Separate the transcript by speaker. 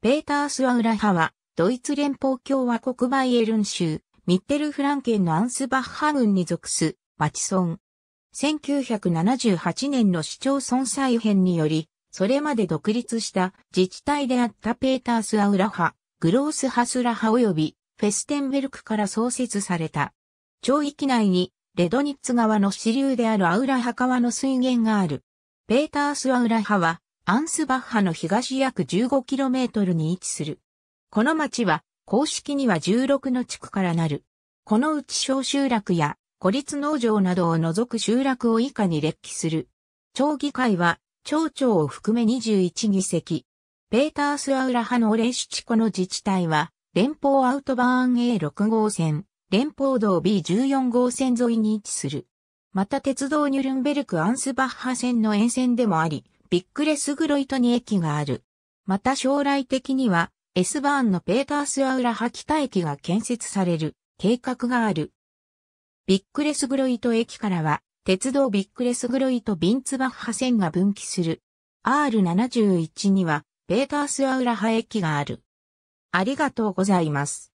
Speaker 1: ペータース・アウラハは、ドイツ連邦共和国バイエルン州、ミッテルフラン
Speaker 2: ケンのアンスバッハ軍に属す、マチソン。1978年の市町村再編により、それまで独立した自治体であったペータース・アウラハ、グロース・ハスラハ及びフェステンベルクから創設された。町域内に、レドニッツ川の支流であるアウラハ川の水源がある。ペータース・アウラハは、アンスバッハの東約 15km に位置する。この町は、公式には16の地区からなる。このうち小集落や孤立農場などを除く集落を以下に列記する。町議会は、町長を含め21議席。ペータースアウラ派のオレシチコの自治体は、連邦アウトバーン A6 号線、連邦道 B14 号線沿いに位置する。また鉄道ニュルンベルクアンスバッハ線の沿線でもあり、ビックレスグロイトに駅がある。また将来的には、エスバーンのペータースアウラハ北駅が建設される計画がある。ビックレスグロイト駅からは、鉄道ビックレスグロイトビンツバッハ線が分岐する。R71 には、ペータースアウラハ駅が
Speaker 1: ある。ありがとうございます。